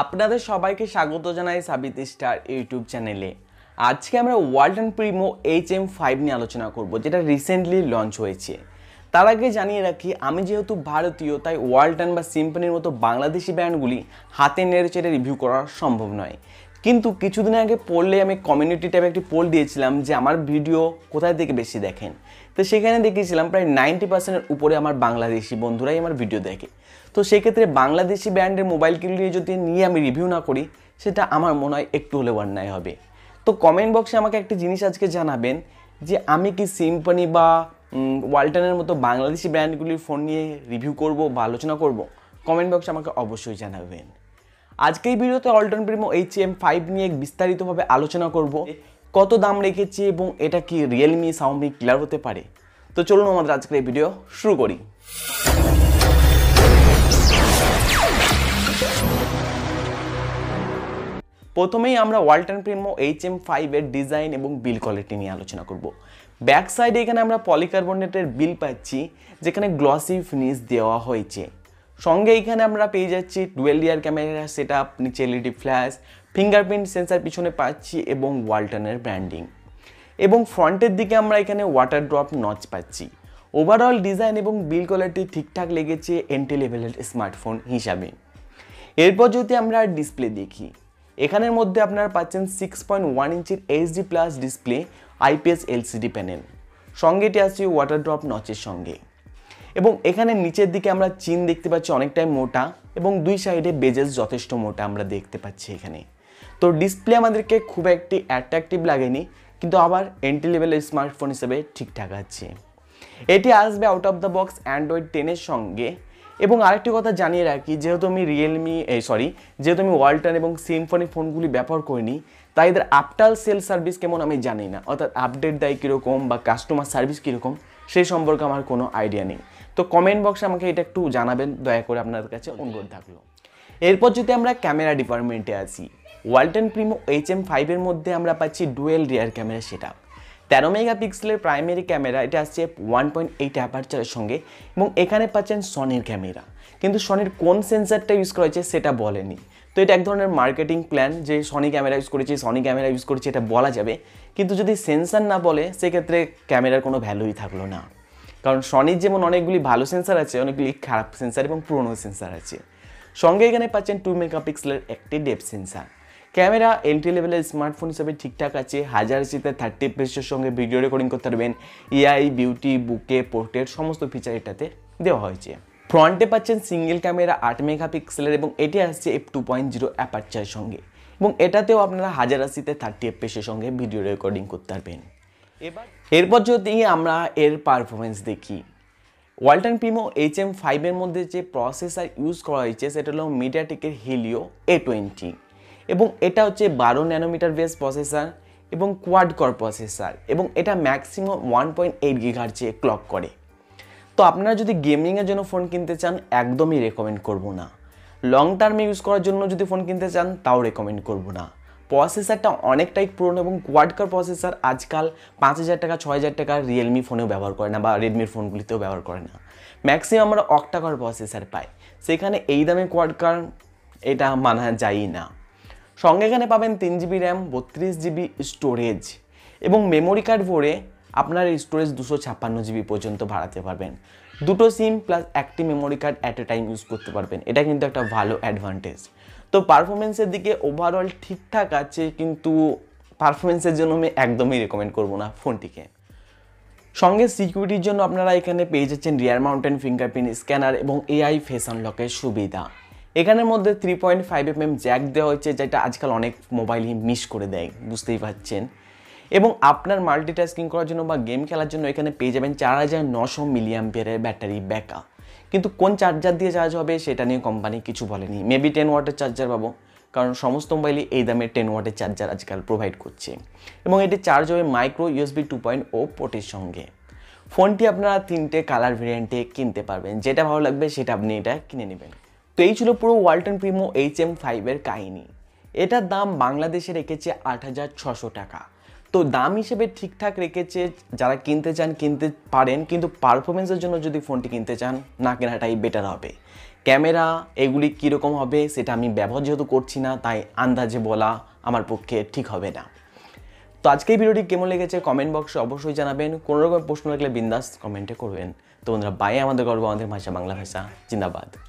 আপনাদের সবাইকে স্বাগত জানাই সাবিত স্টার ইউটিউব চ্যানেলে আজকে আমরা Walton Primo H M five নিয়ে আলোচনা করব যেটা রিসেন্টলি লঞ্চ হয়েছে তার আগে জানিয়ে রাখি আমি যেহেতু ভারতীয় তাই ওয়ালটন বা সিম্পনির মতো বাংলাদেশি ব্র্যান্ডগুলি হাতে নেড়ে চেড়ে রিভিউ করা সম্ভব নয় কিন্তু কিছুদিন আগে পড়লে আমি কমিউনিটি ট্যাবে একটি পোল দিয়েছিলাম যে আমার ভিডিও কোথায় থেকে বেশি দেখেন তো সেখানে দেখেছিলাম প্রায় নাইনটি পার্সেন্টের উপরে আমার বাংলাদেশি বন্ধুরাই আমার ভিডিও দেখে তো সেক্ষেত্রে বাংলাদেশি ব্র্যান্ডের মোবাইলগুলি যদি নিয়ে আমি রিভিউ না করি সেটা আমার মনে হয় একটু হলেও অন্যায় হবে তো কমেন্ট বক্সে আমাকে একটি জিনিস আজকে জানাবেন যে আমি কি সিম্পানি বা ওয়ালটনের মতো বাংলাদেশি ব্র্যান্ডগুলির ফোন নিয়ে রিভিউ করব বা আলোচনা করব কমেন্ট বক্সে আমাকে অবশ্যই জানাবেন আজকে এই ভিডিওতে Walton Primo H M five নিয়ে বিস্তারিতভাবে আলোচনা করব কত দাম রেখেছি এবং এটা কি রিয়েলমি সাউমি ক্লিয়ার হতে পারে তো চলুন আমাদের আজকের এই ভিডিও শুরু করি প্রথমেই আমরা ওয়ালটন প্রিমো এইচ এম ফাইভের ডিজাইন এবং বিল কোয়ালিটি নিয়ে আলোচনা করব ব্যাক সাইডে এখানে আমরা পলিকার্বনেটের বিল পাচ্ছি যেখানে গ্লসি ফিনিশ দেওয়া হয়েছে সঙ্গে এইখানে আমরা পেয়ে যাচ্ছি twelve rear camera set up নিচে এলইডি ফ্ল্যাশ ফিঙ্গারপ্রিন্ট সেন্সার পিছনে পাচ্ছি এবং ওয়ালটনের ব্র্যান্ডিং এবং ফ্রন্টের দিকে আমরা এখানে ওয়াটার ড্রপ নচ পাচ্ছি ওভারঅল ডিজাইন এবং বিল কোয়ালিটি ঠিকঠাক লেগেছে এন্ট্রি লেভেলের স্মার্টফোন হিসাবে এরপর যদি আমরা ডিসপ্লে দেখি এখানের মধ্যে আপনারা পাচ্ছেন সিক্স পয়েন্ট ওয়ান ইঞ্চির HD plus display IPS LCD panel সঙ্গে এটি আসছে ওয়াটার ড্রপ নচের সঙ্গে এবং এখানে নিচের দিকে আমরা চিন দেখতে পাচ্ছি অনেকটাই মোটা এবং দুই সাইডে বেজেস যথেষ্ট মোটা আমরা দেখতে পাচ্ছি এখানে তো ডিসপ্লে আমাদেরকে খুব একটি অ্যাট্রাকটিভ লাগেনি কিন্তু আবার এন্ট্রি লেভেলের স্মার্টফোন হিসেবে ঠিকঠাক আছে এটি আসবে out of the box Android টেনের সঙ্গে এবং আরেকটি কথা জানিয়ে রাখি যেহেতু আমি রিয়েলমি এই সরি যেহেতু আমি ওয়ালটন এবং সিমফোনি ফোনগুলি ব্যবহার করিনি তাই এদের আপটাল সেল সার্ভিস কেমন আমি জানি না অর্থাৎ আপডেট দেয় কীরকম বা কাস্টমার সার্ভিস কীরকম সেই সম্পর্কে আমার কোনো আইডিয়া নেই তো কমেন্ট বক্সে আমাকে এটা একটু জানাবেন দয়া করে আপনাদের কাছে অনুরোধ থাকলো এরপর যদি আমরা ক্যামেরা ডিপার্টমেন্টে আসি ওয়ালটন প্রিমো এইচ এম ফাইভের মধ্যে আমরা পাচ্ছি ডুয়েল রিয়ার ক্যামেরা সেটা তেরো মেগাপিক্সেলের প্রাইমারি ক্যামেরা এটা আসছে ওয়ান পয়েন্ট এইট অ্যাপারচারের সঙ্গে এবং এখানে পাচ্ছেন সনির ক্যামেরা কিন্তু সনির কোন সেন্সারটা ইউজ করা হয়েছে সেটা বলেনি তো এটা এক ধরনের মার্কেটিং প্ল্যান যে সনি ক্যামেরা ইউজ করেছে সনি ক্যামেরা ইউজ করেছে এটা বলা যাবে কিন্তু যদি সেন্সার না বলে সেক্ষেত্রে ক্যামেরার কোনো ভ্যালুই থাকলো না কারণ সনির যেমন অনেকগুলি ভালো সেন্সার আছে অনেকগুলি খারাপ সেন্সার এবং পুরনো সেন্সার আছে সঙ্গে এখানে পাচ্ছেন টু মেগাপিক্সেলের একটি ডেপ সেন্সার ক্যামেরা এন্ট্রি লেভেলের স্মার্টফোন হিসেবে ঠিকঠাক আছে হাজার সিতে থার্টি পেসের সঙ্গে ভিডিও রেকর্ডিং করতে পারবেন এআই বিউটি বুকে পোর্ট্রেট সমস্ত ফিচার এটাতে দেওয়া হয়েছে ফ্রন্টে পাচ্ছেন সিঙ্গেল ক্যামেরা আট মেগাপিক্সেলের এবং এটি আসছে F two point zero aperture সঙ্গে এবং এটাতেও আপনারা হাজার আশিতে থার্টি এফ পেসের সঙ্গে ভিডিও রেকর্ডিং করতে পারবেন এরপর যদি আমরা এর পারফরমেন্স দেখি ওয়াল্টন পিমো এইচ এম ফাইভের মধ্যে যে প্রসেসার ইউজ করা হয়েছে সেটা হলো মিডিয়াটেকের হিলিও এ টোয়েন্টি এবং এটা হচ্ছে বারো ন্যানোমিটার বেস প্রসেসার এবং কোয়াড কর প্রসেসার এবং এটা ম্যাক্সিমাম ওয়ান পয়েন্ট এইট চেয়ে ক্লক করে তো আপনারা যদি গেমিংয়ের জন্য ফোন কিনতে চান একদমই রেকমেন্ড করব না লং টার্মে ইউজ করার জন্য যদি ফোন কিনতে চান তাও রেকমেন্ড করব না প্রসেসারটা অনেকটাই পুরনো এবং কোয়াডকার প্রসেসার আজকাল পাঁচ হাজার টাকা ছয় হাজার টাকা রিয়েলমি ফোনেও ব্যবহার করে না বা রেডমির ফোনগুলিতেও ব্যবহার করে না ম্যাক্সিমাম আমরা অক্টাকার প্রসেসার পাই সেখানে এই দামে কোয়াডকার এটা মানা যায়ই না সঙ্গে এখানে পাবেন তিন জিবি র্যাম বত্রিশ জিবি স্টোরেজ এবং মেমোরি কার্ড ভরে আপনার এই স্টোরেজ দুশো ছাপ্পান্ন জিবি পর্যন্ত ভাড়াতে পারবেন দুটো সিম প্লাস একটি memory card at a time use করতে পারবেন এটা কিন্তু একটা ভালো অ্যাডভান্টেজ তো পারফরমেন্সের দিকে ওভারঅল ঠিকঠাক আছে কিন্তু পারফরমেন্সের জন্য আমি একদমই রেকমেন্ড করবো না ফোনটিকে সঙ্গে সিকিউরিটির জন্য আপনারা এখানে পেয়ে যাচ্ছেন রিয়ার মাউন্টেন ফিঙ্গারপ্রিন্ট স্ক্যানার এবং এআই ফেস আনলকের সুবিধা এখানের মধ্যে three point five M M jack দেওয়া হয়েছে যেটা আজকাল অনেক মোবাইলই মিস করে দেয় বুঝতেই পারছেন এবং আপনার মাল্টিটাস্কিং করার জন্য বা গেম খেলার জন্য এখানে পেয়ে যাবেন চার হাজার নশো মিলিয়াম ব্যাটারি ব্যাকআপ কিন্তু কোন চার্জার দিয়ে চার্জ হবে সেটা নিয়ে কোম্পানি কিছু বলেনি মেবি টেন ওয়াটের চার্জার পাবো কারণ সমস্ত মোবাইলই এই দামে টেন ওয়াটের চার্জার আজকাল প্রোভাইড করছে এবং এটি চার্জ হবে micro USB two point oh পোর্টের সঙ্গে ফোনটি আপনারা তিনটে কালার ভেরিয়েন্টে কিনতে পারবেন যেটা ভালো লাগবে সেটা আপনি এটা কিনে নেবেন তো এই ছিল পুরো ওয়ালটন প্রিমো এইচ এম ফাইভের কাহিনি এটার দাম বাংলাদেশে রেখেছে আট হাজার ছশো টাকা তো দাম হিসেবে ঠিকঠাক রেখেছে যারা কিনতে চান কিনতে পারেন কিন্তু পারফরমেন্সের জন্য যদি ফোনটি কিনতে চান না কেনাটাই বেটার হবে ক্যামেরা এগুলি কীরকম হবে সেটা আমি ব্যবহার যেহেতু করছি না তাই আন্দাজে বলা আমার পক্ষে ঠিক হবে না তো আজকে ভিডিওটি কেমন লেগেছে কমেন্ট বক্সে অবশ্যই জানাবেন কোনো রকম প্রশ্ন থাকলে বিন্দাস কমেন্টে করবেন তো বন্ধুরা বাই আমাদের গর্ব আমাদের ভাষা বাংলা ভাষা জিন্দাবাদ